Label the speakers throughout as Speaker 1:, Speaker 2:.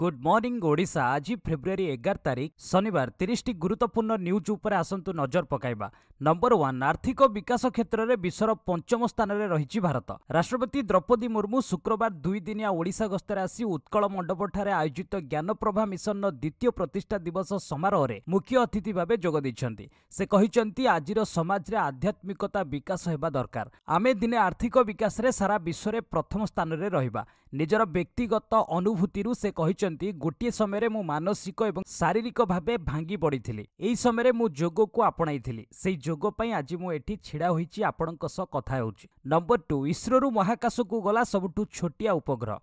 Speaker 1: good morning Odisha ଆଜି ଫେବୃଆରୀ ଏଗାର ତାରିଖ ଶନିବାର ତିରିଶଟି ଗୁରୁତ୍ୱପୂର୍ଣ୍ଣ ନ୍ୟୁଜ୍ ଉପରେ ଆସନ୍ତୁ ନଜର ପକାଇବା ନମ୍ବର ୱାନ୍ ଆର୍ଥିକ ବିକାଶ କ୍ଷେତ୍ରରେ ବିଶ୍ୱର ପଞ୍ଚମ ସ୍ଥାନରେ ରହିଛି ଭାରତ ରାଷ୍ଟ୍ରପତି ଦ୍ରୌପଦୀ ମୁର୍ମୁ ଶୁକ୍ରବାର ଦୁଇଦିନିଆ ଓଡ଼ିଶା ଗସ୍ତରେ ଆସି ଉତ୍କଳ ମଣ୍ଡପଠାରେ ଆୟୋଜିତ ଜ୍ଞାନପ୍ରଭା ମିଶନର ଦ୍ୱିତୀୟ ପ୍ରତିଷ୍ଠା ଦିବସ ସମାରୋହରେ ମୁଖ୍ୟ ଅତିଥି ଭାବେ ଯୋଗ ଦେଇଛନ୍ତି ସେ କହିଛନ୍ତି ଆଜିର ସମାଜରେ ଆଧ୍ୟାତ୍ମିକତା ବିକାଶ ହେବା ଦରକାର ଆମେ ଦିନେ ଆର୍ଥିକ ବିକାଶରେ ସାରା ବିଶ୍ୱରେ ପ୍ରଥମ ସ୍ଥାନରେ ରହିବା ନିଜର ବ୍ୟକ୍ତିଗତ ଅନୁଭୂତିରୁ ସେ କହିଛନ୍ତି କହିଛନ୍ତି ଗୋଟିଏ ସମୟରେ ମୁଁ ମାନସିକ ଏବଂ ଶାରୀରିକ ଭାବେ ଭାଙ୍ଗି ପଡ଼ିଥିଲି ଏହି ସମୟରେ ମୁଁ ଯୋଗକୁ ଆପଣାଇଥିଲି ସେହି ଯୋଗ ପାଇଁ ଆଜି ମୁଁ ଏଠି ଛିଡ଼ା ହୋଇଛି ଆପଣଙ୍କ ସହ କଥା ହେଉଛି ନମ୍ବର ଟୁ ଇସ୍ରୋରୁ ମହାକାଶକୁ ଗଲା ସବୁଠୁ ଛୋଟିଆ ଉପଗ୍ରହ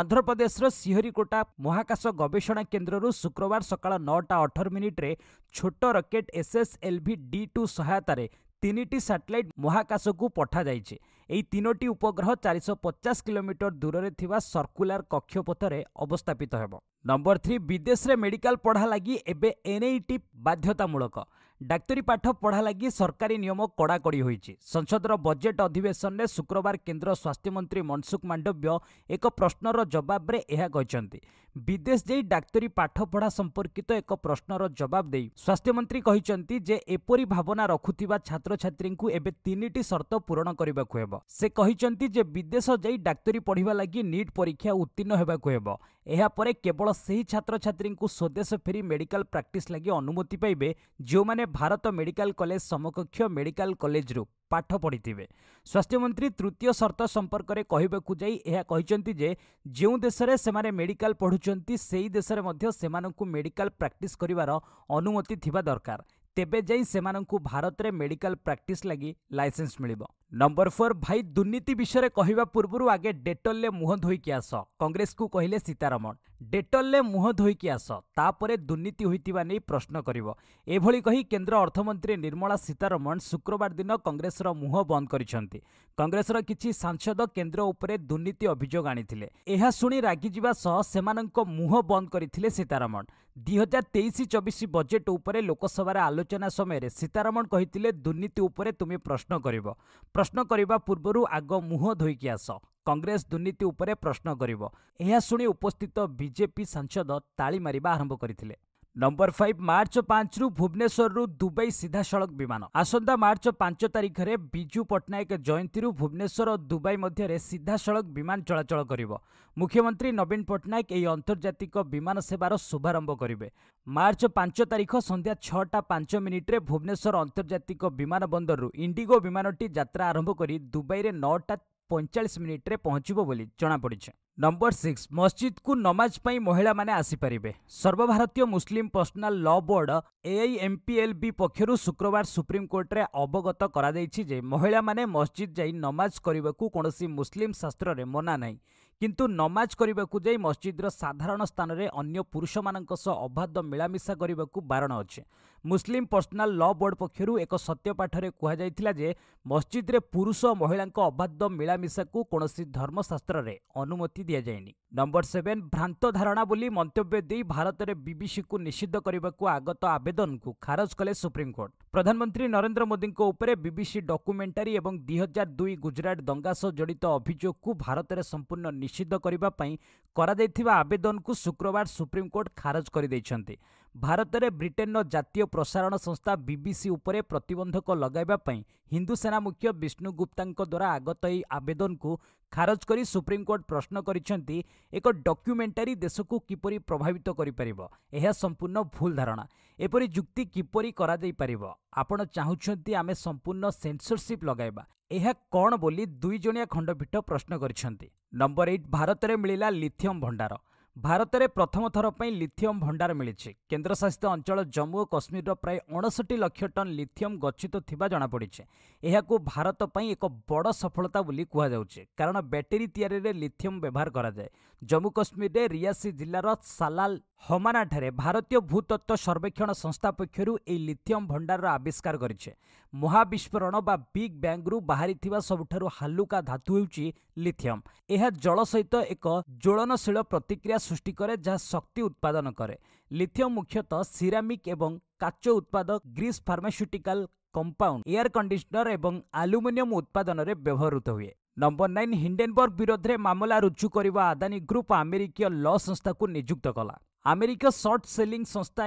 Speaker 1: ଆନ୍ଧ୍ରପ୍ରଦେଶର ସିହରିକୋଟା ମହାକାଶ ଗବେଷଣା କେନ୍ଦ୍ରରୁ ଶୁକ୍ରବାର ସକାଳ ନଅଟା ଅଠର ମିନିଟ୍ରେ ଛୋଟ ରକେଟ୍ ଏସ୍ଏସ୍ଏଲ୍ଭି ଡି ଟୁ ସହାୟତାରେ ତିନିଟି ସାଟେଲାଇଟ୍ ମହାକାଶକୁ ପଠାଯାଇଛି ଏହି ତିନୋଟି ଉପଗ୍ରହ ଚାରିଶହ ପଚାଶ କିଲୋମିଟର ଦୂରରେ ଥିବା ସର୍କୁଲାର କକ୍ଷପଥରେ ଅବସ୍ଥାପିତ ହେବ ନମ୍ବର ଥ୍ରୀ ବିଦେଶରେ ମେଡିକାଲ ପଢ଼ା ଲାଗି ଏବେ ଏନ୍ଇଟି ବାଧ୍ୟତାମୂଳକ ଡାକ୍ତରୀ ପାଠ ପଢ଼ା ଲାଗି ସରକାରୀ ନିୟମ କଡ଼ାକଡ଼ି ହୋଇଛି ସଂସଦର ବଜେଟ୍ ଅଧିବେଶନରେ ଶୁକ୍ରବାର କେନ୍ଦ୍ର ସ୍ୱାସ୍ଥ୍ୟମନ୍ତ୍ରୀ ମନସୁଖ ମାଣ୍ଡବ୍ୟ ଏକ ପ୍ରଶ୍ନର ଜବାବରେ ଏହା କହିଛନ୍ତି ବିଦେଶ ଯାଇ ଡାକ୍ତରୀ ପାଠପଢ଼ା ସମ୍ପର୍କିତ ଏକ ପ୍ରଶ୍ନର ଜବାବ ଦେଇ ସ୍ୱାସ୍ଥ୍ୟମନ୍ତ୍ରୀ କହିଛନ୍ତି ଯେ ଏପରି ଭାବନା ରଖୁଥିବା ଛାତ୍ରଛାତ୍ରୀଙ୍କୁ ଏବେ ତିନିଟି ସର୍ତ୍ତ ପୂରଣ କରିବାକୁ ହେବ ସେ କହିଛନ୍ତି ଯେ ବିଦେଶ ଯାଇ ଡାକ୍ତରୀ ପଢ଼ିବା ଲାଗି ନିଟ୍ ପରୀକ୍ଷା ଉତ୍ତୀର୍ଣ୍ଣ ହେବାକୁ ହେବ ଏହାପରେ କେବଳ ସେହି ଛାତ୍ରଛାତ୍ରୀଙ୍କୁ ସ୍ୱଦେଶ ଫେରି ମେଡିକାଲ ପ୍ରାକ୍ଟିସ୍ ଲାଗି ଅନୁମତି ପାଇବେ ଯେଉଁମାନେ ଭାରତ ମେଡିକାଲ କଲେଜ ସମକକ୍ଷ ମେଡିକାଲ କଲେଜରୁ ପାଠ ପଢ଼ିଥିବେ ସ୍ୱାସ୍ଥ୍ୟମନ୍ତ୍ରୀ ତୃତୀୟ ସର୍ତ୍ତ ସମ୍ପର୍କରେ କହିବାକୁ ଯାଇ ଏହା କହିଛନ୍ତି ଯେ ଯେଉଁ ଦେଶରେ ସେମାନେ ମେଡିକାଲ ପଢ଼ୁଛନ୍ତି ସେହି ଦେଶରେ ମଧ୍ୟ ସେମାନଙ୍କୁ ମେଡିକାଲ ପ୍ରାକ୍ଟିସ୍ କରିବାର ଅନୁମତି ଥିବା ଦରକାର ତେବେ ଯାଇ ସେମାନଙ୍କୁ ଭାରତରେ ମେଡିକାଲ ପ୍ରାକ୍ଟିସ୍ ଲାଗି ଲାଇସେନ୍ସ ମିଳିବ ନମ୍ବର ଫୋର୍ ଭାଇ ଦୁର୍ନୀତି ବିଷୟରେ କହିବା ପୂର୍ବରୁ ଆଗେ ଡେଟଲରେ ମୁହଁ ଧୋଇକି ଆସ କଂଗ୍ରେସକୁ କହିଲେ ସୀତାରମଣ ଡେଟଲରେ ମୁହଁ ଧୋଇକି ଆସ ତାପରେ ଦୁର୍ନୀତି ହୋଇଥିବା ନେଇ ପ୍ରଶ୍ନ କରିବ ଏଭଳି କହି କେନ୍ଦ୍ର ଅର୍ଥମନ୍ତ୍ରୀ ନିର୍ମଳା ସୀତାରମଣ ଶୁକ୍ରବାର ଦିନ କଂଗ୍ରେସର ମୁହଁ ବନ୍ଦ କରିଛନ୍ତି କଂଗ୍ରେସର କିଛି ସାଂସଦ କେନ୍ଦ୍ର ଉପରେ ଦୁର୍ନୀତି ଅଭିଯୋଗ ଆଣିଥିଲେ ଏହା ଶୁଣି ରାଗିଯିବା ସହ ସେମାନଙ୍କ ମୁହଁ ବନ୍ଦ କରିଥିଲେ ସୀତାରମଣ ଦୁଇ ହଜାର ତେଇଶ ଚବିଶ ବଜେଟ୍ ଉପରେ ଲୋକସଭାରେ ଆଲୋଚନା ସମୟରେ ସୀତାରମଣ କହିଥିଲେ ଦୁର୍ନୀତି ଉପରେ ତୁମେ ପ୍ରଶ୍ନ କରିବ ପ୍ରଶ୍ନ କରିବା ପୂର୍ବରୁ ଆଗ ମୁହଁ ଧୋଇକି ଆସ କଂଗ୍ରେସ ଦୁର୍ନୀତି ଉପରେ ପ୍ରଶ୍ନ କରିବ ଏହା ଶୁଣି ଉପସ୍ଥିତ ବିଜେପି ସାଂସଦ ତାଳି ମାରିବା ଆରମ୍ଭ କରିଥିଲେ ନମ୍ବର ଫାଇଭ୍ ମାର୍ଚ୍ଚ ପାଞ୍ଚରୁ ଭୁବନେଶ୍ୱରରୁ ଦୁବାଇ ସିଧାସଳଖ ବିମାନ ଆସନ୍ତା ମାର୍ଚ୍ଚ ପାଞ୍ଚ ତାରିଖରେ ବିଜୁ ପଟ୍ଟନାୟକ ଜୟନ୍ତୀରୁ ଭୁବନେଶ୍ୱର ଓ ଦୁବାଇ ମଧ୍ୟରେ ସିଧାସଳଖ ବିମାନ ଚଳାଚଳ କରିବ ମୁଖ୍ୟମନ୍ତ୍ରୀ ନବୀନ ପଟ୍ଟନାୟକ ଏହି ଆନ୍ତର୍ଜାତିକ ବିମାନ ସେବାର ଶୁଭାରମ୍ଭ କରିବେ ମାର୍ଚ୍ଚ ପାଞ୍ଚ ତାରିଖ ସନ୍ଧ୍ୟା ଛଅଟା ପାଞ୍ଚ ମିନିଟ୍ରେ ଭୁବନେଶ୍ୱର ଆନ୍ତର୍ଜାତିକ ବିମାନ ବନ୍ଦରରୁ ଇଣ୍ଡିଗୋ ବିମାନଟି ଯାତ୍ରା ଆରମ୍ଭ କରି ଦୁବାଇରେ ନଅଟା ପଇଁଚାଳିଶ ମିନିଟ୍ରେ ପହଞ୍ଚିବ ବୋଲି ଜଣାପଡ଼ିଛି ନମ୍ବର ସିକ୍ସ ମସ୍ଜିଦ୍କୁ ନମାଜ ପାଇଁ ମହିଳାମାନେ ଆସିପାରିବେ ସର୍ବଭାରତୀୟ ମୁସଲିମ୍ ପର୍ସନାଲ୍ ଲ ବୋର୍ଡ଼ ଏଆଇଏମ୍ପିଏଲ୍ ବି ପକ୍ଷରୁ ଶୁକ୍ରବାର ସୁପ୍ରିମକୋର୍ଟରେ ଅବଗତ କରାଯାଇଛି ଯେ ମହିଳାମାନେ ମସ୍ଜିଦ୍ ଯାଇ ନମାଜ କରିବାକୁ କୌଣସି ମୁସଲିମ୍ ଶାସ୍ତ୍ରରେ ମନା ନାହିଁ କିନ୍ତୁ ନମାଜ କରିବାକୁ ଯାଇ ମସ୍ଜିଦ୍ର ସାଧାରଣ ସ୍ଥାନରେ ଅନ୍ୟ ପୁରୁଷମାନଙ୍କ ସହ ଅବାଧ ମିଳାମିଶା କରିବାକୁ ବାରଣ ଅଛି ମୁସଲିମ୍ ପର୍ସନାଲ୍ ଲ ବୋର୍ଡ଼ ପକ୍ଷରୁ ଏକ ସତ୍ୟପାଠରେ କୁହାଯାଇଥିଲା ଯେ ମସ୍ଜିଦ୍ରେ ପୁରୁଷ ଓ ମହିଳାଙ୍କ ଅବାଧ୍ୟ ମିଳାମିଶାକୁ କୌଣସି ଧର୍ମଶାସ୍ତ୍ରରେ ଅନୁମତି ଦିଆଯାଇନି ନମ୍ବର ସେଭେନ୍ ଭ୍ରାନ୍ତ ଧାରଣା ବୋଲି ମନ୍ତବ୍ୟ ଦେଇ ଭାରତରେ ବିବିସିକୁ ନିଷିଦ୍ଧ କରିବାକୁ ଆଗତ ଆବେଦନକୁ ଖାରଜ କଲେ ସୁପ୍ରିମକୋର୍ଟ ପ୍ରଧାନମନ୍ତ୍ରୀ ନରେନ୍ଦ୍ର ମୋଦିଙ୍କ ଉପରେ ବିବିସି ଡକ୍ୟୁମେଣ୍ଟାରୀ ଏବଂ ଦୁଇ ହଜାର ଦୁଇ ଗୁଜରାଟ ଦଙ୍ଗା ସହ ଜଡ଼ିତ ଅଭିଯୋଗକୁ ଭାରତରେ ସମ୍ପୂର୍ଣ୍ଣ ନିଷିଦ୍ଧ କରିବା ପାଇଁ କରାଯାଇଥିବା ଆବେଦନକୁ ଶୁକ୍ରବାର ସୁପ୍ରିମକୋର୍ଟ ଖାରଜ କରିଦେଇଛନ୍ତି ଭାରତରେ ବ୍ରିଟେନ୍ର ଜାତୀୟ ପ୍ରସାରଣ ସଂସ୍ଥା ବିବିସି ଉପରେ ପ୍ରତିବନ୍ଧକ ଲଗାଇବା ପାଇଁ ହିନ୍ଦୁ ସେନା ମୁଖ୍ୟ ବିଷ୍ଣୁ ଗୁପ୍ତାଙ୍କ ଦ୍ୱାରା ଆଗତ ଏହି ଆବେଦନକୁ ଖାରଜ କରି ସୁପ୍ରିମକୋର୍ଟ ପ୍ରଶ୍ନ କରିଛନ୍ତି ଏକ ଡକ୍ୟୁମେଣ୍ଟାରୀ ଦେଶକୁ କିପରି ପ୍ରଭାବିତ କରିପାରିବ ଏହା ସମ୍ପୂର୍ଣ୍ଣ ଭୁଲ ଧାରଣା ଏପରି ଯୁକ୍ତି କିପରି କରାଯାଇପାରିବ ଆପଣ ଚାହୁଁଛନ୍ତି ଆମେ ସମ୍ପୂର୍ଣ୍ଣ ସେନ୍ସରସିପ୍ ଲଗାଇବା ଏହା କ'ଣ ବୋଲି ଦୁଇଜଣିଆ ଖଣ୍ଡପୀଠ ପ୍ରଶ୍ନ କରିଛନ୍ତି ନମ୍ବର ଏଇଟ୍ ଭାରତରେ ମିଳିଲା ଲିଥିୟମ୍ ଭଣ୍ଡାର ଭାରତରେ ପ୍ରଥମ ଥର ପାଇଁ ଲିଥିୟମ୍ ଭଣ୍ଡାର ମିଳିଛି କେନ୍ଦ୍ରଶାସିତ ଅଞ୍ଚଳ ଜମ୍ମୁ ଓ କାଶ୍ମୀରର ପ୍ରାୟ ଅଣଷଠି ଲକ୍ଷ ଟନ୍ ଲିଥିୟମ୍ ଗଚ୍ଛିତ ଥିବା ଜଣାପଡ଼ିଛି ଏହାକୁ ଭାରତ ପାଇଁ ଏକ ବଡ଼ ସଫଳତା ବୋଲି କୁହାଯାଉଛି କାରଣ ବ୍ୟାଟେରୀ ତିଆରିରେ ଲିଥିୟମ୍ ବ୍ୟବହାର କରାଯାଏ ଜମ୍ମୁ କାଶ୍ମୀରରେ ରିଆସି ଜିଲ୍ଲାର ସାଲାଲ হমানাঠারে ভারতীয় ভূতত্ত্ব সর্বেক্ষণ সংস্থা পক্ষর এই লিথিয়ম ভণ্ডারর আবিষ্কার করেছে মহাবিস্ফোরণ বা বিগ ব্যাঙ্গু বাহারি সবুঠার হালুকা ধাতু ହେଉଛି লিথিয়ম ଏହା ଜଳ ସହିତ ଏକ ଜ୍ୱଳନଶୀଳ ପ୍ରତିକ୍ରିୟା ସୃଷ୍ଟି କରେ ଯାହା ଶକ୍ତି ଉତ୍ପାଦନ କରେ ଲିଥିୟମ୍ ମୁଖ୍ୟତଃ ସିରାମିକ୍ ଏବଂ କାଚ ଉତ୍ପାଦ grease pharmaceutical compound air conditioner ଏବଂ ଆଲୁମିନିୟମ ଉତ୍ପାଦନରେ ବ୍ୟବହୃତ ହୁଏ ନମ୍ବର ନାଇନ୍ ହିଣ୍ଡେନବର୍ଗ ବିରୋଧରେ ମାମଲା ରୁଜୁ କରିବା ଆଦାନୀ ଗ୍ରୁପ୍ ଆମେରିକୀୟ ଲ ସଂସ୍ଥାକୁ ନିଯୁକ୍ତ କଲା ଆମେରିକା ସର୍ଟ ସେଲିଂ ସଂସ୍ଥା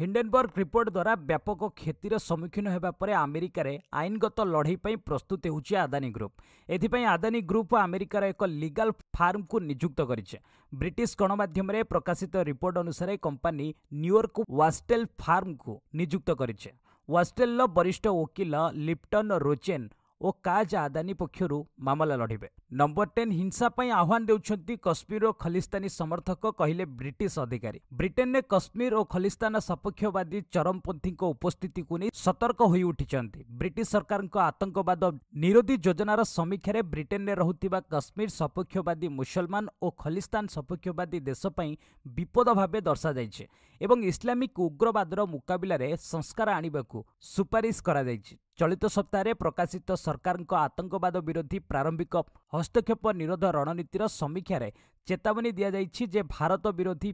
Speaker 1: ହିଣ୍ଡେନବର୍ଗ ରିପୋର୍ଟ ଦ୍ୱାରା ବ୍ୟାପକ କ୍ଷତିର ସମ୍ମୁଖୀନ ହେବା ପରେ ଆମେରିକାରେ ଆଇନଗତ ଲଢ଼େଇ ପାଇଁ ପ୍ରସ୍ତୁତ ହେଉଛି ଆଦାନୀ ଗ୍ରୁପ୍ ଏଥିପାଇଁ ଆଦାନୀ ଗ୍ରୁପ୍ ଆମେରିକାର ଏକ ଲିଗାଲ୍ ଫାର୍ମକୁ ନିଯୁକ୍ତ କରିଛି ବ୍ରିଟିଶ ଗଣମାଧ୍ୟମରେ ପ୍ରକାଶିତ ରିପୋର୍ଟ ଅନୁସାରେ କମ୍ପାନୀ ନ୍ୟୁୟର୍କ ୱାଷ୍ଟେଲ୍ ଫାର୍ମକୁ ନିଯୁକ୍ତ କରିଛି ୱାଷ୍ଟେଲ୍ର ବରିଷ୍ଠ ଓକିଲ ଲିପ୍ଟନ୍ ରୋଚେନ୍ ଓ କାଜ ଆଦାନୀ ପକ୍ଷରୁ ମାମଲା ଲଢ଼ିବେ ନମ୍ବର ଟେନ୍ ହିଂସା ପାଇଁ ଆହ୍ୱାନ ଦେଉଛନ୍ତି କଶ୍ମୀର ଓ ଖଲିସ୍ତାନୀ ସମର୍ଥକ କହିଲେ ବ୍ରିଟିଶ ଅଧିକାରୀ ବ୍ରିଟେନ୍ରେ କଶ୍ମୀର ଓ ଖଲିସ୍ତାନ ସପକ୍ଷବାଦୀ ଚରମପନ୍ଥୀଙ୍କ ଉପସ୍ଥିତିକୁ ନେଇ ସତର୍କ ହୋଇ ଉଠିଛନ୍ତି ବ୍ରିଟିଶ ସରକାରଙ୍କ ଆତଙ୍କବାଦ ନିରୋଧୀ ଯୋଜନାର ସମୀକ୍ଷାରେ ବ୍ରିଟେନରେ ରହୁଥିବା କଶ୍ମୀର ସପକ୍ଷବାଦୀ ମୁସଲମାନ ଓ ଖଲିସ୍ତାନ ସପକ୍ଷବାଦୀ ଦେଶ ପାଇଁ ବିପଦ ଭାବେ ଦର୍ଶାଯାଇଛି ଏବଂ ଇସଲାମିକ ଉଗ୍ରବାଦର ମୁକାବିଲାରେ ସଂସ୍କାର ଆଣିବାକୁ ସୁପାରିଶ କରାଯାଇଛି ଚଳିତ ସପ୍ତାହରେ ପ୍ରକାଶିତ ସରକାରଙ୍କ ଆତଙ୍କବାଦ ବିରୋଧୀ ପ୍ରାରମ୍ଭିକ ହସ୍ତକ୍ଷେପ ନିରୋଧ ରଣନୀତିର ସମୀକ୍ଷାରେ ଚେତାବନୀ ଦିଆଯାଇଛି ଯେ ଭାରତ ବିରୋଧୀ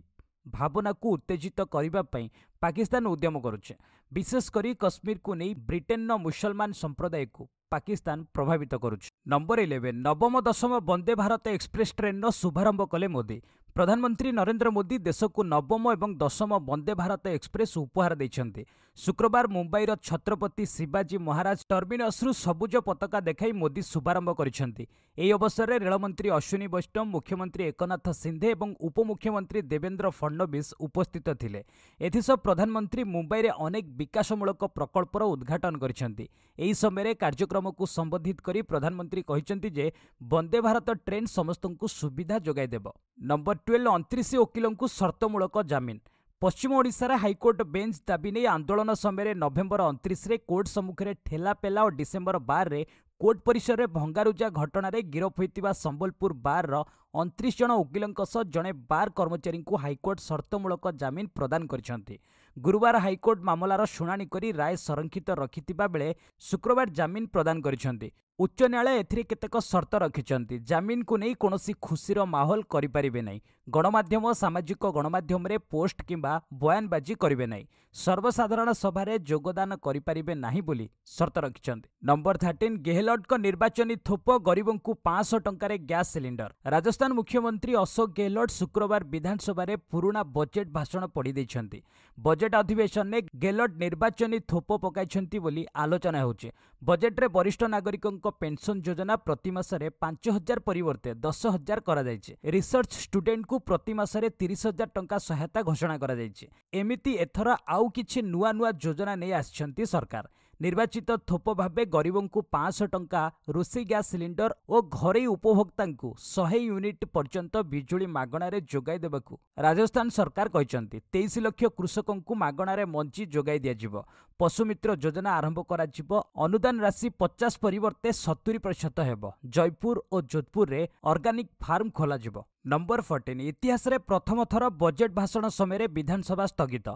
Speaker 1: ଭାବନାକୁ ଉତ୍ତେଜିତ କରିବା ପାଇଁ ପାକିସ୍ତାନ ଉଦ୍ୟମ କରୁଛି ବିଶେଷ କରି କାଶ୍ମୀରକୁ ନେଇ ବ୍ରିଟେନ୍ର ମୁସଲମାନ ସମ୍ପ୍ରଦାୟକୁ ପାକିସ୍ତାନ ପ୍ରଭାବିତ କରୁଛି ନମ୍ବର ଇଲେଭେନ୍ ନବମ ଦଶମ ବନ୍ଦେ ଭାରତ ଏକ୍ସପ୍ରେସ୍ ଟ୍ରେନ୍ର ଶୁଭାରମ୍ଭ କଲେ ମୋଦି ପ୍ରଧାନମନ୍ତ୍ରୀ ନରେନ୍ଦ୍ର ମୋଦି ଦେଶକୁ ନବମ ଏବଂ ଦଶମ ବନ୍ଦେ ଭାରତ ଏକ୍ସପ୍ରେସ୍ ଉପହାର ଦେଇଛନ୍ତି ଶୁକ୍ରବାର ମୁମ୍ବାଇର ଛତ୍ରପତି ଶିବାଜୀ ମହାରାଜ ଟର୍ମିନସ୍ରୁ ସବୁଜ ପତାକା ଦେଖାଇ ମୋଦି ଶୁଭାରମ୍ଭ କରିଛନ୍ତି ଏହି ଅବସରରେ ରେଳମନ୍ତ୍ରୀ ଅଶ୍ୱିନୀ ବୈଷ୍ଣବ ମୁଖ୍ୟମନ୍ତ୍ରୀ ଏକନାଥ ସିନ୍ଧେ ଏବଂ ଉପମୁଖ୍ୟମନ୍ତ୍ରୀ ଦେବେନ୍ଦ୍ର ଫଡ଼ନବିସ୍ ଉପସ୍ଥିତ ଥିଲେ ଏଥିସହ ପ୍ରଧାନମନ୍ତ୍ରୀ ମୁମ୍ବାଇରେ ଅନେକ ବିକାଶମୂଳକ ପ୍ରକଳ୍ପର ଉଦ୍ଘାଟନ କରିଛନ୍ତି ଏହି ସମୟରେ କାର୍ଯ୍ୟକ୍ରମକୁ ସମ୍ବୋଧିତ କରି ପ୍ରଧାନମନ୍ତ୍ରୀ କହିଛନ୍ତି ଯେ ବନ୍ଦେ ଭାରତ ଟ୍ରେନ୍ ସମସ୍ତଙ୍କୁ ସୁବିଧା ଯୋଗାଇଦେବ ନମ୍ବର ଟୁଏଲ୍ ଅଣତିରିଶ ଓକିଲଙ୍କୁ ସର୍ତ୍ତମୂଳକ ଜାମିନ ପଶ୍ଚିମ ଓଡ଼ିଶାର ହାଇକୋର୍ଟ ବେଞ୍ଚ ଦାବି ନେଇ ଆନ୍ଦୋଳନ ସମୟରେ ନଭେମ୍ବର ଅଣତିରିଶରେ କୋର୍ଟ ସମ୍ମୁଖରେ ଠେଲାପେଲା ଓ ଡିସେମ୍ବର ବାରରେ କୋର୍ଟ ପରିସରରେ ଭଙ୍ଗାରୁଜା ଘଟଣାରେ ଗିରଫ ହୋଇଥିବା ସମ୍ବଲପୁର ବାରର ଅଣତିରିଶ ଜଣ ଓକିଲଙ୍କ ସହ ଜଣେ ବାର୍ କର୍ମଚାରୀଙ୍କୁ ହାଇକୋର୍ଟ ସର୍ତ୍ତମୂଳକ ଜାମିନ ପ୍ରଦାନ କରିଛନ୍ତି ଗୁରୁବାର ହାଇକୋର୍ଟ ମାମଲାର ଶୁଣାଣି କରି ରାୟ ସଂରକ୍ଷିତ ରଖିଥିବା ବେଳେ ଶୁକ୍ରବାର ଜାମିନ ପ୍ରଦାନ କରିଛନ୍ତି ଉଚ୍ଚ ନ୍ୟାୟାଳୟ ଏଥିରେ କେତେକ ସର୍ତ୍ତ ରଖିଛନ୍ତି ଜାମିନକୁ ନେଇ କୌଣସି ଖୁସିର ମାହୋଲ କରିପାରିବେ ନାହିଁ ଗଣମାଧ୍ୟମ ସାମାଜିକ ଗଣମାଧ୍ୟମରେ ପୋଷ୍ଟ କିମ୍ବା ବୟାନବାଜି କରିବେ ନାହିଁ ସର୍ବସାଧାରଣ ସଭାରେ ଯୋଗଦାନ କରିପାରିବେ ନାହିଁ ବୋଲି ସର୍ତ୍ତ ରଖିଛନ୍ତି ନମ୍ବର ଥାର୍ଟିନ୍ ଗେହଲଟଙ୍କ ନିର୍ବାଚନୀ ଥୋପ ଗରିବଙ୍କୁ ପାଞ୍ଚଶହ ଟଙ୍କାରେ ଗ୍ୟାସ୍ ସିଲିଣ୍ଡର ରାଜସ୍ଥାନ ମୁଖ୍ୟମନ୍ତ୍ରୀ ଅଶୋକ ଗେହଲଟ ଶୁକ୍ରବାର ବିଧାନସଭାରେ ପୁରୁଣା ବଜେଟ୍ ଭାଷଣ ପଢ଼ି ଦେଇଛନ୍ତି ବଜେଟ୍ ଅଧିବେଶନରେ ଗେଲଟ୍ ନିର୍ବାଚନୀ ଥୋପ ପକାଇଛନ୍ତି ବୋଲି ଆଲୋଚନା ହେଉଛି ବଜେଟ୍ରେ ବରିଷ୍ଠ ନାଗରିକଙ୍କ ପେନ୍ସନ୍ ଯୋଜନା ପ୍ରତିମାସରେ ପାଞ୍ଚ ହଜାର ପରିବର୍ତ୍ତେ ଦଶ ହଜାର କରାଯାଇଛି ରିସର୍ଚ୍ଚ ଷ୍ଟୁଡେଣ୍ଟକୁ ପ୍ରତିମାସରେ ତିରିଶ ହଜାର ଟଙ୍କା ସହାୟତା ଘୋଷଣା କରାଯାଇଛି ଏମିତି ଏଥର ଆଉ କିଛି ନୂଆ ନୂଆ ଯୋଜନା ନେଇ ଆସିଛନ୍ତି ସରକାର ନିର୍ବାଚିତ ଥୋପ ଭାବେ ଗରିବଙ୍କୁ ପାଞ୍ଚଶହ ଟଙ୍କା ରୋଷେଇ ଗ୍ୟାସ୍ ସିଲିଣ୍ଡର ଓ ଘରୋଇ ଉପଭୋକ୍ତାଙ୍କୁ ଶହେ ୟୁନିଟ୍ ପର୍ଯ୍ୟନ୍ତ ବିଜୁଳି ମାଗଣାରେ ଯୋଗାଇ ଦେବାକୁ ରାଜସ୍ଥାନ ସରକାର କହିଛନ୍ତି ତେଇଶ ଲକ୍ଷ କୃଷକଙ୍କୁ ମାଗଣାରେ ମଞ୍ଜି ଯୋଗାଇ ଦିଆଯିବ ପଶୁମିତ୍ର ଯୋଜନା ଆରମ୍ଭ କରାଯିବ ଅନୁଦାନ ରାଶି ପଚାଶ ପରିବର୍ତ୍ତେ ସତୁରି ପ୍ରତିଶତ ହେବ ଜୟପୁର ଓ ଯୋଧପୁରରେ ଅର୍ଗାନିକ ଫାର୍ମ ଖୋଲାଯିବ ନମ୍ବର ଫର୍ଟିନ୍ ଇତିହାସରେ ପ୍ରଥମ ଥର ବଜେଟ୍ ଭାଷଣ ସମୟରେ ବିଧାନସଭା ସ୍ଥଗିତ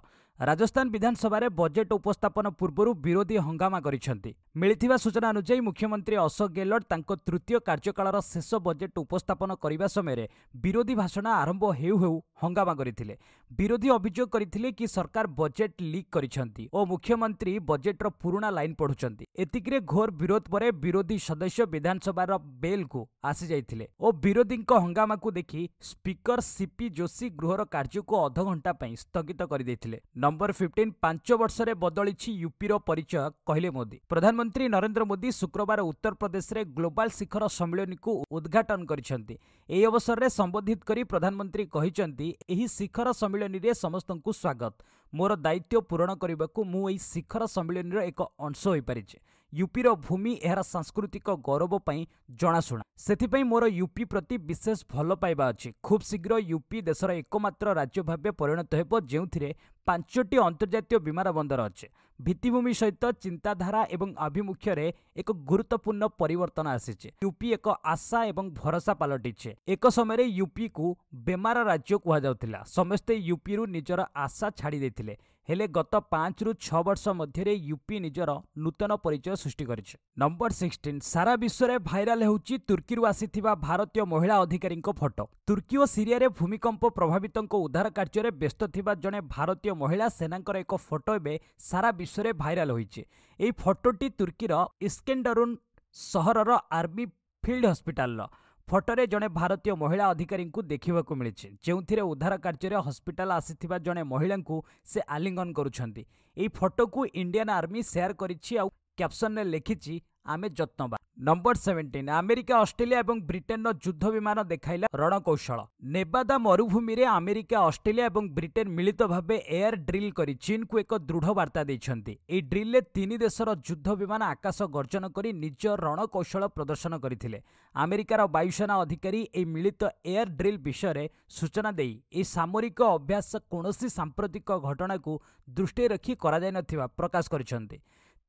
Speaker 1: ରାଜସ୍ଥାନ ବିଧାନସଭାରେ ବଜେଟ୍ ଉପସ୍ଥାପନ ପୂର୍ବରୁ ବିରୋଧୀ ହଙ୍ଗାମା କରିଛନ୍ତି ମିଳିଥିବା ସୂଚନା ଅନୁଯାୟୀ ମୁଖ୍ୟମନ୍ତ୍ରୀ ଅଶୋକ ଗେହଲଟ ତାଙ୍କ ତୃତୀୟ କାର୍ଯ୍ୟକାଳର ଶେଷ ବଜେଟ୍ ଉପସ୍ଥାପନ କରିବା ସମୟରେ ବିରୋଧୀ ଭାଷଣ ଆରମ୍ଭ ହେଉ ହେଉ ହଙ୍ଗାମା କରିଥିଲେ ବିରୋଧୀ ଅଭିଯୋଗ କରିଥିଲେ କି ସରକାର ବଜେଟ୍ ଲିକ୍ କରିଛନ୍ତି ଓ ମୁଖ୍ୟମନ୍ତ୍ରୀ ମନ୍ତ୍ରୀ ବଜେଟ୍ର ପୁରୁଣା ଲାଇନ୍ ପଢ଼ୁଛନ୍ତି ଏତିକିରେ ଘୋର ବିରୋଧ ପରେ ବିରୋଧୀ ସଦସ୍ୟ ବିଧାନସଭାର ବେଲ୍କୁ ଆସିଯାଇଥିଲେ ଓ ବିରୋଧୀଙ୍କ ହଙ୍ଗାମାକୁ ଦେଖି ସ୍ପିକର ସିପି ଯୋଶୀ ଗୃହର କାର୍ଯ୍ୟକୁ ଅଧଘଣ୍ଟା ପାଇଁ ସ୍ଥଗିତ କରିଦେଇଥିଲେ ନମ୍ବର ଫିଫ୍ଟିନ୍ ପାଞ୍ଚ ବର୍ଷରେ ବଦଳିଛି ୟୁପିର ପରିଚୟ କହିଲେ ମୋଦି ପ୍ରଧାନମନ୍ତ୍ରୀ ନରେନ୍ଦ୍ର ମୋଦି ଶୁକ୍ରବାର ଉତ୍ତରପ୍ରଦେଶରେ ଗ୍ଲୋବାଲ୍ ଶିଖର ସମ୍ମିଳନୀକୁ ଉଦ୍ଘାଟନ କରିଛନ୍ତି ଏହି ଅବସରରେ ସମ୍ବୋଧିତ କରି ପ୍ରଧାନମନ୍ତ୍ରୀ କହିଛନ୍ତି ଏହି ଶିଖର ସମ୍ମିଳନୀରେ ସମସ୍ତଙ୍କୁ ସ୍ୱାଗତ ମୋର ଦାୟିତ୍ୱ ପୂରଣ କରିବାକୁ ମୁଁ ଏହି ଶିଖର ସମ୍ମିଳନୀର ଏକ ଅଂଶ ହୋଇପାରିଛି ୟୁପିର ଭୂମି ଏହାର ସାଂସ୍କୃତିକ ଗୌରବ ପାଇଁ ଜଣାଶୁଣା ସେଥିପାଇଁ ମୋର ୟୁପି ପ୍ରତି ବିଶେଷ ଭଲ ପାଇବା ଅଛି ଖୁବ୍ ଶୀଘ୍ର ୟୁପି ଦେଶର ଏକମାତ୍ର ରାଜ୍ୟ ଭାବେ ପରିଣତ ହେବ ଯେଉଁଥିରେ ପାଞ୍ଚଟି ଅନ୍ତର୍ଜାତୀୟ ବିମାନ ବନ୍ଦର ଅଛି ଭିତ୍ତିଭୂମି ସହିତ ଚିନ୍ତାଧାରା ଏବଂ ଆଭିମୁଖ୍ୟରେ ଏକ ଗୁରୁତ୍ୱପୂର୍ଣ୍ଣ ପରିବର୍ତ୍ତନ ଆସିଛି ୟୁପି ଏକ ଆଶା ଏବଂ ଭରସା ପାଲଟିଛି ଏକ ସମୟରେ ୟୁପିକୁ ବେମାର ରାଜ୍ୟ କୁହାଯାଉଥିଲା ସମସ୍ତେ ୟୁପିରୁ ନିଜର ଆଶା ଛାଡ଼ି ଦେଇଥିଲେ ହେଲେ ଗତ ପାଞ୍ଚରୁ ଛଅ ବର୍ଷ ମଧ୍ୟରେ ୟୁପି ନିଜର ନୂତନ ପରିଚୟ ସୃଷ୍ଟି କରିଛି ନମ୍ବର ସିକ୍ସଟିନ୍ ସାରା ବିଶ୍ୱରେ ଭାଇରାଲ୍ ହେଉଛି ତୁର୍କୀରୁ ଆସିଥିବା ଭାରତୀୟ ମହିଳା ଅଧିକାରୀଙ୍କ ଫଟୋ ତୁର୍କୀ ଓ ସିରିଆରେ ଭୂମିକମ୍ପ ପ୍ରଭାବିତଙ୍କ ଉଦ୍ଧାର କାର୍ଯ୍ୟରେ ବ୍ୟସ୍ତ ଥିବା ଜଣେ ଭାରତୀୟ ମହିଳା ସେନାଙ୍କର ଏକ ଫଟୋ ଏବେ ସାରା ବିଶ୍ୱରେ ଭାଇରାଲ୍ ହୋଇଛି ଏହି ଫଟୋଟି ତୁର୍କୀର ଇସ୍କେଣ୍ଡରୁନ୍ ସହରର ଆର୍ମି ଫିଲ୍ଡ ହସ୍ପିଟାଲର ଫଟୋରେ ଜଣେ ଭାରତୀୟ ମହିଳା ଅଧିକାରୀଙ୍କୁ ଦେଖିବାକୁ ମିଳିଛି ଯେଉଁଥିରେ ଉଦ୍ଧାର କାର୍ଯ୍ୟରେ ହସ୍ପିଟାଲ ଆସିଥିବା ଜଣେ ମହିଳାଙ୍କୁ ସେ ଆଲିଙ୍ଗନ କରୁଛନ୍ତି ଏହି ଫଟୋକୁ ଇଣ୍ଡିଆନ୍ ଆର୍ମି ସେୟାର କରିଛି ଆଉ କ୍ୟାପ୍ସନରେ ଲେଖିଛି ଆମେ ଯତ୍ନବାନ ନମ୍ବର ସେଭେଣ୍ଟିନ୍ ଆମେରିକା ଅଷ୍ଟ୍ରେଲିଆ ଏବଂ ବ୍ରିଟେନ୍ର ଯୁଦ୍ଧ ବିମାନ ଦେଖାଇଲା ରଣକୌଶଳ ନେବାଦା ମରୁଭୂମିରେ ଆମେରିକା ଅଷ୍ଟ୍ରେଲିଆ ଏବଂ ବ୍ରିଟେନ୍ ମିଳିତ ଭାବେ ଏୟାର ଡ୍ରିଲ୍ କରି ଚୀନ୍କୁ ଏକ ଦୃଢ଼ ବାର୍ତ୍ତା ଦେଇଛନ୍ତି ଏହି ଡ୍ରିଲ୍ରେ ତିନି ଦେଶର ଯୁଦ୍ଧ ବିମାନ ଆକାଶ ଗର୍ଜନ କରି ନିଜ ରଣକୌଶଳ ପ୍ରଦର୍ଶନ କରିଥିଲେ ଆମେରିକାର ବାୟୁସେନା ଅଧିକାରୀ ଏହି ମିଳିତ ଏୟାର ଡ୍ରିଲ୍ ବିଷୟରେ ସୂଚନା ଦେଇ ଏହି ସାମରିକ ଅଭ୍ୟାସ କୌଣସି ସାମ୍ପ୍ରତିକ ଘଟଣାକୁ ଦୃଷ୍ଟିରେ ରଖି କରାଯାଇନଥିବା ପ୍ରକାଶ କରିଛନ୍ତି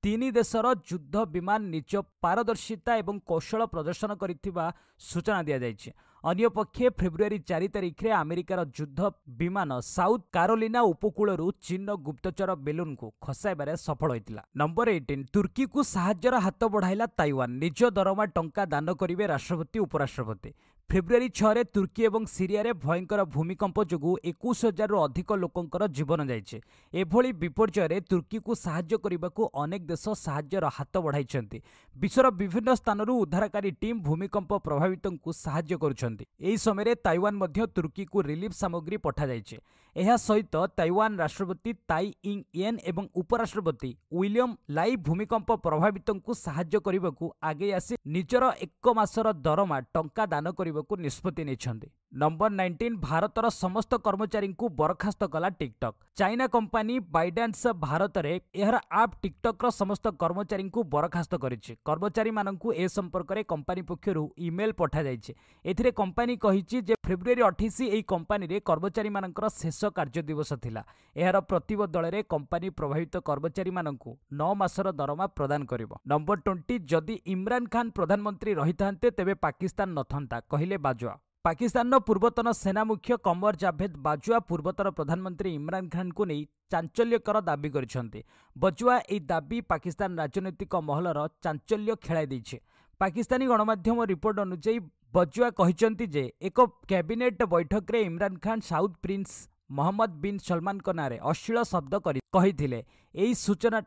Speaker 1: ତିନି ଦେଶର ଯୁଦ୍ଧ ବିମାନ ନିଜ ପାରଦର୍ଶିତା ଏବଂ କୌଶଳ ପ୍ରଦର୍ଶନ କରିଥିବା ସୂଚନା ଦିଆଯାଇଛି ଅନ୍ୟପକ୍ଷେ ଫେବୃଆରୀ ଚାରି ତାରିଖରେ ଆମେରିକାର ଯୁଦ୍ଧ ବିମାନ ସାଉଥ୍ କାରୋଲିନା ଉପକୂଳରୁ ଚୀନର ଗୁପ୍ତଚର ବେଲୁନକୁ ଖସାଇବାରେ ସଫଳ ହୋଇଥିଲା ନମ୍ବର ଏଇଟିନ୍ ତୁର୍କୀକୁ ସାହାଯ୍ୟର ହାତ ବଢ଼ାଇଲା ତାଇୱାନ୍ ନିଜ ଦରମା ଟଙ୍କା ଦାନ କରିବେ ରାଷ୍ଟ୍ରପତି ଉପରାଷ୍ଟ୍ରପତି ଫେବୃଆରୀ ଛଅରେ ତୁର୍କୀ ଏବଂ ସିରିଆରେ ଭୟଙ୍କର ଭୂମିକମ୍ପ ଯୋଗୁଁ ଏକୋଇଶ ହଜାରରୁ ଅଧିକ ଲୋକଙ୍କର ଜୀବନ ଯାଇଛି ଏଭଳି ବିପର୍ଯ୍ୟୟରେ ତୁର୍କୀକୁ ସାହାଯ୍ୟ କରିବାକୁ ଅନେକ ଦେଶ ସାହାଯ୍ୟର ହାତ ବଢ଼ାଇଛନ୍ତି ବିଶ୍ୱର ବିଭିନ୍ନ ସ୍ଥାନରୁ ଉଦ୍ଧାରକାରୀ ଟିମ୍ ଭୂମିକମ୍ପ ପ୍ରଭାବିତଙ୍କୁ ସାହାଯ୍ୟ କରୁଛନ୍ତି ଏହି ସମୟରେ ତାଇୱାନ ମଧ୍ୟ ତୁର୍କୀକୁ ରିଲିଫ ସାମଗ୍ରୀ ପଠାଯାଇଛି ଏହା ସହିତ ତାଇୱାନ ରାଷ୍ଟ୍ରପତି ତାଇ ଇଂ ୟେନ୍ ଏବଂ ଉପରାଷ୍ଟ୍ରପତି ୱିଲିୟମ୍ ଲାଇ ଭୂମିକମ୍ପ ପ୍ରଭାବିତଙ୍କୁ ସାହାଯ୍ୟ କରିବାକୁ ଆଗେଇ ଆସି ନିଜର ଏକ ମାସର ଦରମା ଟଙ୍କା ଦାନ କରିବାକୁ ନିଷ୍ପତ୍ତି ନେଇଛନ୍ତି ନମ୍ବର ନାଇଣ୍ଟିନ୍ ଭାରତର ସମସ୍ତ କର୍ମଚାରୀଙ୍କୁ ବରଖାସ୍ତ କଲା ଟିକ୍ଟକ୍ ଚାଇନା କମ୍ପାନୀ ବାଇଡ୍ୟାନ୍ସ ଭାରତରେ ଏହାର ଆପ୍ ଟିକ୍ଟକ୍ର ସମସ୍ତ କର୍ମଚାରୀଙ୍କୁ ବରଖାସ୍ତ କରିଛି କର୍ମଚାରୀମାନଙ୍କୁ ଏ ସମ୍ପର୍କରେ କମ୍ପାନୀ ପକ୍ଷରୁ ଇମେଲ୍ ପଠାଯାଇଛି ଏଥିରେ କମ୍ପାନୀ କହିଛି ଯେ ଫେବୃଆରୀ ଅଠେଇଶ ଏହି କମ୍ପାନୀରେ କର୍ମଚାରୀମାନଙ୍କର ଶେଷ କାର୍ଯ୍ୟଦିବସ ଥିଲା ଏହାର ପ୍ରତିବଦଳରେ କମ୍ପାନୀ ପ୍ରଭାବିତ କର୍ମଚାରୀମାନଙ୍କୁ ନଅ ମାସର ଦରମା ପ୍ରଦାନ କରିବ ନମ୍ବର ଟ୍ୱେଣ୍ଟି ଯଦି ଇମ୍ରାନ୍ ଖାନ୍ ପ୍ରଧାନମନ୍ତ୍ରୀ ରହିଥାନ୍ତେ ତେବେ ପାକିସ୍ତାନ ନଥାନ୍ତା କହିଲେ ବାଜୱା ପାକିସ୍ତାନର ପୂର୍ବତନ ସେନା ମୁଖ୍ୟ କମର ଜାଭେଦ ବାଜୁଆ ପୂର୍ବତନ ପ୍ରଧାନମନ୍ତ୍ରୀ ଇମ୍ରାନ୍ ଖାନ୍ଙ୍କୁ ନେଇ ଚାଞ୍ଚଲ୍ୟକର ଦାବି କରିଛନ୍ତି ବଜୁଆ ଏହି ଦାବି ପାକିସ୍ତାନ ରାଜନୈତିକ ମହଲର ଚାଞ୍ଚଲ୍ୟ ଖେଳାଇ ଦେଇଛି ପାକିସ୍ତାନୀ ଗଣମାଧ୍ୟମ ରିପୋର୍ଟ ଅନୁଯାୟୀ ବଜୁଆ କହିଛନ୍ତି ଯେ ଏକ କ୍ୟାବିନେଟ୍ ବୈଠକରେ Imran Khan south prince Mohammed bin ସଲମାନ୍ଙ୍କ ନାଁରେ ଅଶ୍ଳୀଳ ଶବ୍ଦ କରି କହିଥିଲେ ଏହି ସୂଚନା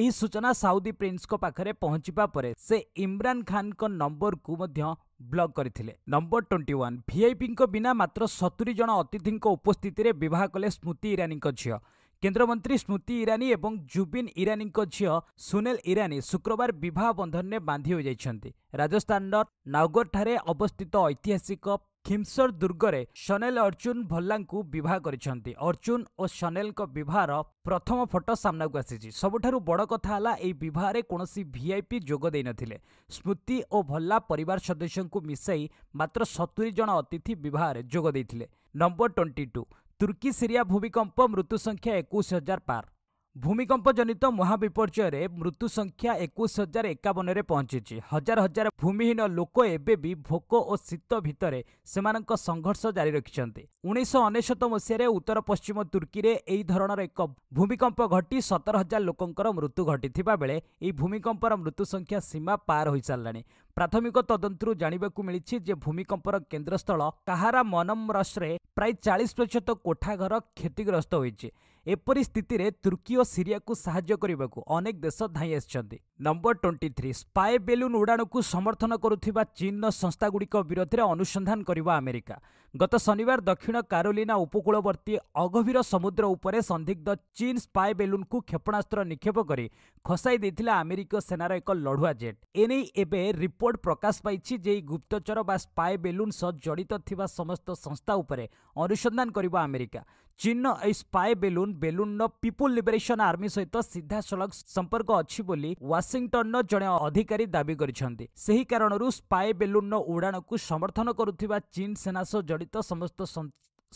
Speaker 1: ଏହି ସୂଚନା ସାଉଦି ପ୍ରିନ୍ସଙ୍କ ପାଖରେ ପହଞ୍ଚିବା ପରେ ସେ ଇମ୍ରାନ୍ ଖାନ୍ଙ୍କ ନମ୍ବରକୁ ମଧ୍ୟ ବ୍ଲକ୍ କରିଥିଲେ ନମ୍ବର ଟ୍ୱେଣ୍ଟି ୱାନ୍ ଭିଆଇପିଙ୍କ ବିନା ମାତ୍ର ସତୁରି ଜଣ ଅତିଥିଙ୍କ ଉପସ୍ଥିତିରେ ବିବାହ କଲେ ସ୍ମୃତି ଇରାନୀଙ୍କ ଝିଅ କେନ୍ଦ୍ରମନ୍ତ୍ରୀ ସ୍ମୃତି ଇରାନୀ ଏବଂ ଜୁବିନ୍ ଇରାନୀଙ୍କ ଝିଅ ସୁନେଲ ଇରାନୀ ଶୁକ୍ରବାର ବିବାହ ବନ୍ଧନରେ ବାନ୍ଧି ହୋଇଯାଇଛନ୍ତି ରାଜସ୍ଥାନର ନାଗରଠାରେ ଅବସ୍ଥିତ ଐତିହାସିକ खिमसर दुर्गर सनेल अर्जुन भल्लाह गरिन्छ अर्जुन ओ सनलको विवाह प्रथम फटो सामना आसिन्छ सबुठु बड कथा विवाहले कसै भिआईपि जोदेनले स्मृति ओ भल्लादस्यु मिसै मात्र सतुरी जन अतिथि विवाहले जबर ट्वेन्टी टु तुर्की सिरिया भूमिकम्प मृत्युसङ्ख्या एकै हजार पार ଭୂମିକମ୍ପ ଜନିତ ମହାବିପର୍ଯ୍ୟୟରେ ମୃତ୍ୟୁ ସଂଖ୍ୟା ଏକୋଇଶ ହଜାର ଏକାବନରେ ପହଞ୍ଚିଛି ହଜାର ହଜାର ଭୂମିହୀନ ଲୋକ ଏବେ ବି ଭୋକ ଓ ଶୀତ ଭିତରେ ସେମାନଙ୍କ ସଂଘର୍ଷ ଜାରି ରଖିଛନ୍ତି ଉଣେଇଶହ ଅନେଶ୍ୱତ ମସିହାରେ ଉତ୍ତର ପଶ୍ଚିମ ତୁର୍କୀରେ ଏହି ଧରଣର ଏକ ଭୂମିକମ୍ପ ଘଟି ସତର ହଜାର ଲୋକଙ୍କର ମୃତ୍ୟୁ ଘଟିଥିବା ବେଳେ ଏହି ଭୂମିକମ୍ପର ମୃତ୍ୟୁ ସଂଖ୍ୟା ସୀମା ପାର ହୋଇସାରିଲାଣି ପ୍ରାଥମିକ ତଦନ୍ତରୁ ଜାଣିବାକୁ ମିଳିଛି ଯେ ଭୂମିକମ୍ପର କେନ୍ଦ୍ରସ୍ଥଳ କାହାରା ମନମରସ୍ରେ ପ୍ରାୟ ଚାଳିଶ ପ୍ରତିଶତ କୋଠାଘର କ୍ଷତିଗ୍ରସ୍ତ ହୋଇଛି ଏପରି ସ୍ଥିତିରେ ତୁର୍କୀ ଓ ସିରିଆକୁ ସାହାଯ୍ୟ କରିବାକୁ ଅନେକ ଦେଶ ଧାଇଁ ଆସିଛନ୍ତି number twenty three spy balloon ଉଡ଼ାଣକୁ ସମର୍ଥନ କରୁଥିବା ଚୀନ୍ର ସଂସ୍ଥାଗୁଡ଼ିକ ବିରୋଧରେ ଅନୁସନ୍ଧାନ କରିବ ଆମେରିକା ଗତ ଶନିବାର ଦକ୍ଷିଣ କାରୋଲିନା ଉପକୂଳବର୍ତ୍ତୀ ଅଗଭୀର ସମୁଦ୍ର ଉପରେ ସନ୍ଦିଗ୍ଧ ଚୀନ୍ ସ୍ପାଏ ବେଲୁନ୍କୁ କ୍ଷେପଣାସ୍ତ୍ର ନିକ୍ଷେପ କରି ଖସାଇ ଦେଇଥିଲା ଆମେରିକୀୟ ସେନାର ଏକ ଲଢୁଆ ଜେଟ୍ ଏନେଇ ଏବେ ରିପୋର୍ଟ ରିପୋର୍ଟ ପ୍ରକାଶ ପାଇଛି ଯେ ଏହି ଗୁପ୍ତଚର ବା ସ୍ପାଏ ବେଲୁନ୍ ସହ ଜଡ଼ିତ ଥିବା ସମସ୍ତ ସଂସ୍ଥା ଉପରେ ଅନୁସନ୍ଧାନ କରିବ ଆମେରିକା ଚୀନ୍ର ଏହି ସ୍ପାଏ ବେଲୁନ୍ ବେଲୁନ୍ର ପିପୁଲ ଲିବରେସନ୍ ଆର୍ମି ସହିତ ସିଧାସଳଖ ସମ୍ପର୍କ ଅଛି ବୋଲି ୱାଶିଂଟନ୍ର ଜଣେ ଅଧିକାରୀ ଦାବି କରିଛନ୍ତି ସେହି କାରଣରୁ ସ୍ପାଏ ବେଲୁନ୍ର ଉଡ଼ାଣକୁ ସମର୍ଥନ କରୁଥିବା ଚୀନ୍ ସେନା ସହ ଜଡ଼ିତ ସମସ୍ତ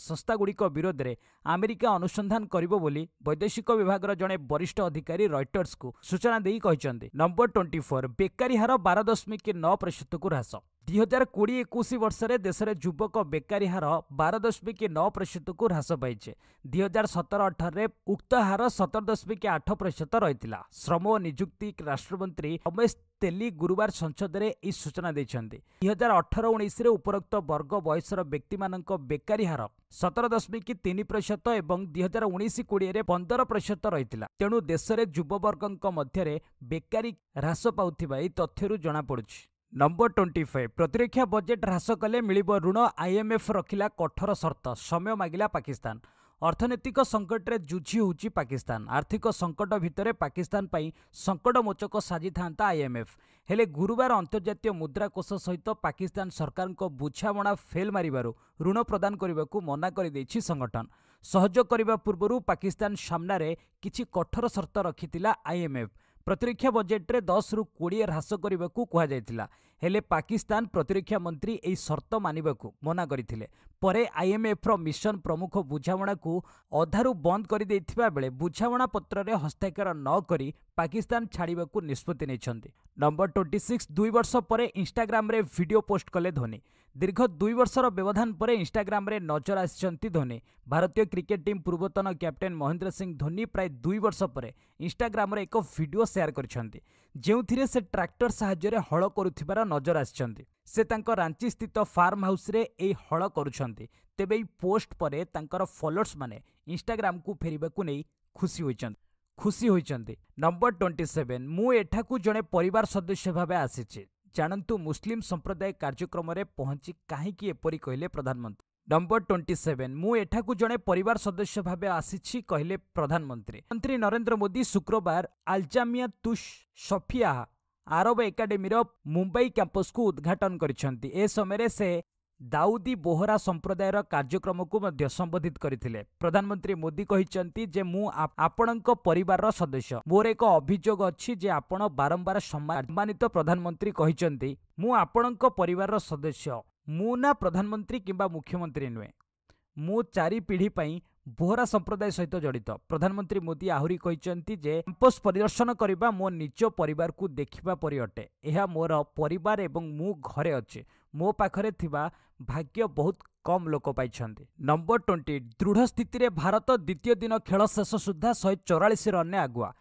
Speaker 1: ସଂସ୍ଥାଗୁଡ଼ିକ ବିରୋଧରେ ଆମେରିକା ଅନୁସନ୍ଧାନ କରିବ ବୋଲି ବୈଦେଶିକ ବିଭାଗର ଜଣେ ବରିଷ୍ଠ ଅଧିକାରୀ ରଏଟର୍ସକୁ ସୂଚନା ଦେଇ କହିଛନ୍ତି ନମ୍ବର ଟ୍ୱେଣ୍ଟି ଫୋର୍ ବେକାରୀ ହାର ବାର ଦଶମିକ ନଅ ପ୍ରତିଶତକୁ ହ୍ରାସ ଦୁଇ ହଜାର କୋଡ଼ିଏ ଏକୋଇଶ ବର୍ଷରେ ଦେଶରେ ଯୁବକ ବେକାରୀ ହାର ବାର ଦଶମିକ ନଅ ପ୍ରତିଶତକୁ ହ୍ରାସ ପାଇଛି ଦୁଇ ହଜାର ସତର ଅଠରରେ ଉକ୍ତ ହାର ସତର ଦଶମିକ ଆଠ ପ୍ରତିଶତ ରହିଥିଲା ଶ୍ରମ ଓ ନିଯୁକ୍ତି ରାଷ୍ଟ୍ରମନ୍ତ୍ରୀ ରମେଶ ତେଲି ଗୁରୁବାର ସଂସଦରେ ଏହି ସୂଚନା ଦେଇଛନ୍ତି ଦୁଇ ହଜାର ଅଠର ଉଣେଇଶରେ ଉପରୋକ୍ତ ବର୍ଗ ବୟସର ବ୍ୟକ୍ତିମାନଙ୍କ ବେକାରୀ ହାର ସତର ଦଶମିକ ତିନି ପ୍ରତିଶତ ଏବଂ ଦୁଇ ହଜାର ଉଣେଇଶ କୋଡ଼ିଏରେ ପନ୍ଦର ପ୍ରତିଶତ ରହିଥିଲା ତେଣୁ ଦେଶରେ ଯୁବବର୍ଗଙ୍କ ମଧ୍ୟରେ ବେକାରୀ ହ୍ରାସ ପାଉଥିବା ଏହି ତଥ୍ୟରୁ ଜଣାପଡ଼ୁଛି ନମ୍ବର ଟ୍ୱେଣ୍ଟି ଫାଇଭ୍ ପ୍ରତିରକ୍ଷା ବଜେଟ୍ ହ୍ରାସ କଲେ ମିଳିବ ଋଣ ଆଇଏମ୍ଏଫ୍ ରଖିଲା କଠୋର ସର୍ତ୍ତ ସମୟ ମାଗିଲା ପାକିସ୍ତାନ ଅର୍ଥନୈତିକ ସଙ୍କଟରେ ଜୁଝି ହେଉଛି ପାକିସ୍ତାନ ଆର୍ଥିକ ସଙ୍କଟ ଭିତରେ ପାକିସ୍ତାନ ପାଇଁ ସଙ୍କଟମୋଚକ ସାଜିଥାନ୍ତା ଆଇଏମ୍ଏଫ୍ ହେଲେ ଗୁରୁବାର ଅନ୍ତର୍ଜାତୀୟ ମୁଦ୍ରାକୋଷ ସହିତ ପାକିସ୍ତାନ ସରକାରଙ୍କ ବୁଝାମଣା ଫେଲ୍ ମାରିବାରୁ ଋଣ ପ୍ରଦାନ କରିବାକୁ ମନା କରିଦେଇଛି ସଙ୍ଗଠନ ସହଯୋଗ କରିବା ପୂର୍ବରୁ ପାକିସ୍ତାନ ସାମ୍ନାରେ କିଛି କଠୋର ସର୍ତ୍ତ ରଖିଥିଲା ଆଇଏମ୍ଏଫ୍ ପ୍ରତିରକ୍ଷା ବଜେଟ୍ରେ ଦଶରୁ କୋଡ଼ିଏ ହ୍ରାସ କରିବାକୁ କୁହାଯାଇଥିଲା ହେଲେ ପାକିସ୍ତାନ ପ୍ରତିରକ୍ଷା ମନ୍ତ୍ରୀ ଏହି ସର୍ତ୍ତ ମାନିବାକୁ ମନା କରିଥିଲେ ପରେ ଆଇଏମ୍ଏଫ୍ର ମିଶନ ପ୍ରମୁଖ ବୁଝାମଣାକୁ ଅଧାରୁ ବନ୍ଦ କରିଦେଇଥିବା ବେଳେ ବୁଝାମଣା ପତ୍ରରେ ହସ୍ତାକ୍ଷର ନ କରି ପାକିସ୍ତାନ ଛାଡ଼ିବାକୁ ନିଷ୍ପତ୍ତି ନେଇଛନ୍ତି ନମ୍ବର ଟ୍ୱେଣ୍ଟି ସିକ୍ସ ଦୁଇ ବର୍ଷ ପରେ ଇନ୍ଷ୍ଟାଗ୍ରାମରେ ଭିଡ଼ିଓ ପୋଷ୍ଟ କଲେ ଧୋନି দীর্ঘ দুই বর্ষর ব্যবধান পরে ইনস্টাগ্রামে নজর আসছেন ধোনি ভারতীয় ক্রিকেট টিম পূর্বতন ক্যাপ্টেন মহেন্দ্র সিং ধোনি প্রায় দুই বর্ষ পরে ইনস্টাগ্রামে এক ভিডিও সেয়ার করেছেন যে সে ট্রাক্টর সাহায্যে হল করুবার নজর আসছেন সে তাঁর রাঞ্চি স্থিত ফার্ম হাউসে এই হল করছেন তেবে এই পোস্ট পরে তাঁর ফলোর্স মানে ইনস্টাগ্রামকু ফেরবাক নেই খুশি হয়েছেন খুশি হয়েছেন নম্বর টোয়েন্টি সেভেন মু এঠাকু জনে পরিবার সদস্য ভাবে আসিছি ଜାଣନ୍ତୁ ମୁସଲିମ୍ ସମ୍ପ୍ରଦାୟ କାର୍ଯ୍ୟକ୍ରମରେ ପହଞ୍ଚି କାହିଁକି ଏପରି କହିଲେ ପ୍ରଧାନମନ୍ତ୍ରୀ ନମ୍ବର ଟ୍ୱେଣ୍ଟି ସେଭେନ୍ ମୁଁ ଏଠାକୁ ଜଣେ ପରିବାର ସଦସ୍ୟ ଭାବେ ଆସିଛି କହିଲେ ପ୍ରଧାନମନ୍ତ୍ରୀ ମନ୍ତ୍ରୀ ନରେନ୍ଦ୍ର ମୋଦି ଶୁକ୍ରବାର ଆଲଜାମିଆ ତୁଷ୍ ସଫିଆ ଆରବ ଏକାଡେମୀର ମୁମ୍ବାଇ କ୍ୟାମ୍ପସକୁ ଉଦ୍ଘାଟନ କରିଛନ୍ତି ଏ ସମୟରେ ସେ ଦାଉଦି ବୋହରା ସମ୍ପ୍ରଦାୟର କାର୍ଯ୍ୟକ୍ରମକୁ ମଧ୍ୟ ସମ୍ବୋଧିତ କରିଥିଲେ ପ୍ରଧାନମନ୍ତ୍ରୀ ମୋଦି କହିଛନ୍ତି ଯେ ମୁଁ ଆପଣଙ୍କ ପରିବାରର ସଦସ୍ୟ ମୋର ଏକ ଅଭିଯୋଗ ଅଛି ଯେ ଆପଣ ବାରମ୍ବାର ସମ୍ମାନିତ ପ୍ରଧାନମନ୍ତ୍ରୀ କହିଛନ୍ତି ମୁଁ ଆପଣଙ୍କ ପରିବାରର ସଦସ୍ୟ ମୁଁ ନା ପ୍ରଧାନମନ୍ତ୍ରୀ କିମ୍ବା ମୁଖ୍ୟମନ୍ତ୍ରୀ ନୁହେଁ ମୁଁ ଚାରି ପିଢ଼ି ପାଇଁ ବୋହରା ସମ୍ପ୍ରଦାୟ ସହିତ ଜଡ଼ିତ ପ୍ରଧାନମନ୍ତ୍ରୀ ମୋଦି ଆହୁରି କହିଛନ୍ତି ଯେ କ୍ୟାମ୍ପସ୍ ପରିଦର୍ଶନ କରିବା ମୋ ନିଜ ପରିବାରକୁ ଦେଖିବା ପରି ଅଟେ ଏହା ମୋର ପରିବାର ଏବଂ ମୁଁ ଘରେ ଅଛି ମୋ ପାଖରେ ଥିବା ଭାଗ୍ୟ ବହୁତ କମ୍ ଲୋକ ପାଇଛନ୍ତି ନମ୍ବର ଟ୍ୱେଣ୍ଟି ଦୃଢ଼ ସ୍ଥିତିରେ ଭାରତ ଦ୍ୱିତୀୟ ଦିନ ଖେଳ ଶେଷ ସୁଦ୍ଧା ଶହେ ଚଉରାଳିଶ ରନ୍ରେ ଆଗୁଆ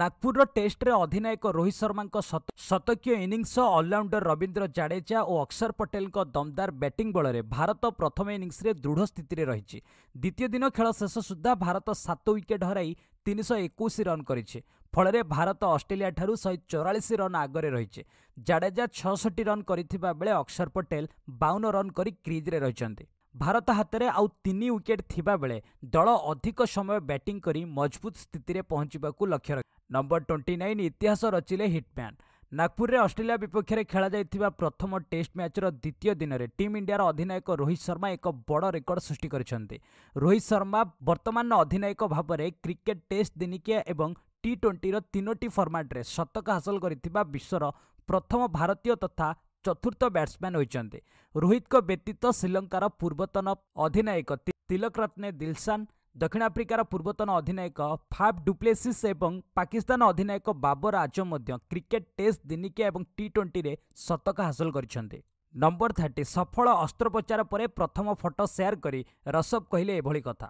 Speaker 1: ନାଗପୁରର ଟେଷ୍ଟରେ ଅଧିନାୟକ ରୋହିତ ଶର୍ମାଙ୍କ ଶତକୀୟ ଇନିଂସ ସହ ଅଲରାଉଣ୍ଡର ରବୀନ୍ଦ୍ର ଜାଡେଜା ଓ ଅକ୍ଷର ପଟେଲଙ୍କ ଦମଦାର ବ୍ୟାଟିଂ ବଳରେ ଭାରତ ପ୍ରଥମ ଇନିଂସରେ ଦୃଢ଼ ସ୍ଥିତିରେ ରହିଛି ଦ୍ୱିତୀୟ ଦିନ ଖେଳ ଶେଷ ସୁଦ୍ଧା ଭାରତ ସାତ ୱିକେଟ୍ ହରାଇ ତିନିଶହ ଏକୋଇଶ ରନ୍ କରିଛି ଫଳରେ ଭାରତ ଅଷ୍ଟ୍ରେଲିଆଠାରୁ ଶହେ ଚଉରାଳିଶ ରନ୍ ଆଗରେ ରହିଛି ଜାଡେଜା ଛଅଷଠି ରନ୍ କରିଥିବା ବେଳେ ଅକ୍ଷର ପଟେଲ ବାଉନ ରନ୍ କରି କ୍ରିଜ୍ରେ ରହିଛନ୍ତି ଭାରତ ହାତରେ ଆଉ ତିନି ୱିକେଟ୍ ଥିବାବେଳେ ଦଳ ଅଧିକ ସମୟ ବ୍ୟାଟିଂ କରି ମଜବୁତ ସ୍ଥିତିରେ ପହଞ୍ଚିବାକୁ ଲକ୍ଷ୍ୟ ରଖ ନମ୍ବର ଟ୍ୱେଣ୍ଟି ନାଇନ୍ ଇତିହାସ ରଚିଲେ ହିଟ୍ମ୍ୟାନ୍ ନାଗପୁରରେ ଅଷ୍ଟ୍ରେଲିଆ ବିପକ୍ଷରେ ଖେଳାଯାଇଥିବା ପ୍ରଥମ ଟେଷ୍ଟ ମ୍ୟାଚ୍ର ଦ୍ୱିତୀୟ ଦିନରେ ଟିମ୍ ଇଣ୍ଡିଆର ଅଧିନାୟକ ରୋହିତ ଶର୍ମା ଏକ ବଡ଼ ରେକର୍ଡ଼ ସୃଷ୍ଟି କରିଛନ୍ତି ରୋହିତ ଶର୍ମା ବର୍ତ୍ତମାନର ଅଧିନାୟକ ଭାବରେ କ୍ରିକେଟ୍ ଟେଷ୍ଟ ଦିନିକିଆ ଏବଂ ଟି ଟ୍ୱେଣ୍ଟିର ତିନୋଟି ଫର୍ମାଟ୍ରେ ଶତକ ହାସଲ କରିଥିବା ବିଶ୍ୱର ପ୍ରଥମ ଭାରତୀୟ ତଥା ଚତୁର୍ଥ ବ୍ୟାଟ୍ସମ୍ୟାନ୍ ହୋଇଛନ୍ତି ରୋହିତଙ୍କ ବ୍ୟତୀତ ଶ୍ରୀଲଙ୍କାର ପୂର୍ବତନ ଅଧିନାୟକ ତିଲକରତ୍ନେ ଦିଲସାନ ଦକ୍ଷିଣ ଆଫ୍ରିକାର ପୂର୍ବତନ ଅଧିନାୟକ ଫାଫ୍ ଡୁପ୍ଲେସିସ୍ ଏବଂ ପାକିସ୍ତାନ ଅଧିନାୟକ ବାବର ଆଜମ ମଧ୍ୟ କ୍ରିକେଟ୍ ଟେଷ୍ଟ ଦିନିକିଆ ଏବଂ ଟି ଟ୍ୱେଣ୍ଟିରେ ଶତକ ହାସଲ କରିଛନ୍ତି ନମ୍ବର ଥାର୍ଟି ସଫଳ ଅସ୍ତ୍ରୋପଚାର ପରେ ପ୍ରଥମ ଫଟୋ ସେୟାର କରି ରଷଭ କହିଲେ ଏଭଳି କଥା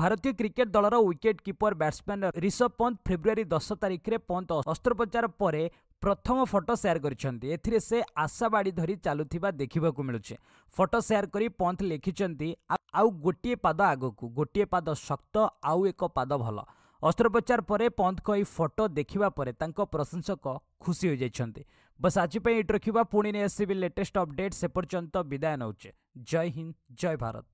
Speaker 1: ଭାରତୀୟ କ୍ରିକେଟ୍ ଦଳର wicket keeper batsman Rishabh Pant ଫେବୃଆରୀ ଦଶ ତାରିଖରେ ପନ୍ଥ ଅସ୍ତ୍ରୋପଚାର ପରେ ପ୍ରଥମ ଫଟୋ ସେୟାର କରିଛନ୍ତି ଏଥିରେ ସେ ଆଶାବାଡ଼ି ଧରି ଚାଲୁଥିବା ଦେଖିବାକୁ ମିଳୁଛି ଫଟୋ ସେୟାର କରି ପନ୍ଥ ଲେଖିଛନ୍ତି ଆଉ ଗୋଟିଏ ପାଦ ଆଗକୁ ଗୋଟିଏ ପାଦ ଶକ୍ତ ଆଉ ଏକ ପାଦ ଭଲ ଅସ୍ତ୍ରୋପଚାର ପରେ ପନ୍ଥଙ୍କ ଏହି ଫଟୋ ଦେଖିବା ପରେ ତାଙ୍କ ପ୍ରଶଂସକ ଖୁସି ହୋଇଯାଇଛନ୍ତି ବସ୍ ଆଜି ପାଇଁ ଏଇଠି ରଖିବା ପୁଣି ନେଇ ଆସିବି ଲେଟେଷ୍ଟ ଅପଡେଟ୍ ସେପର୍ଯ୍ୟନ୍ତ ବିଦାୟ ନେଉଛେ ଜୟ ହିନ୍ଦ ଜୟ ଭାରତ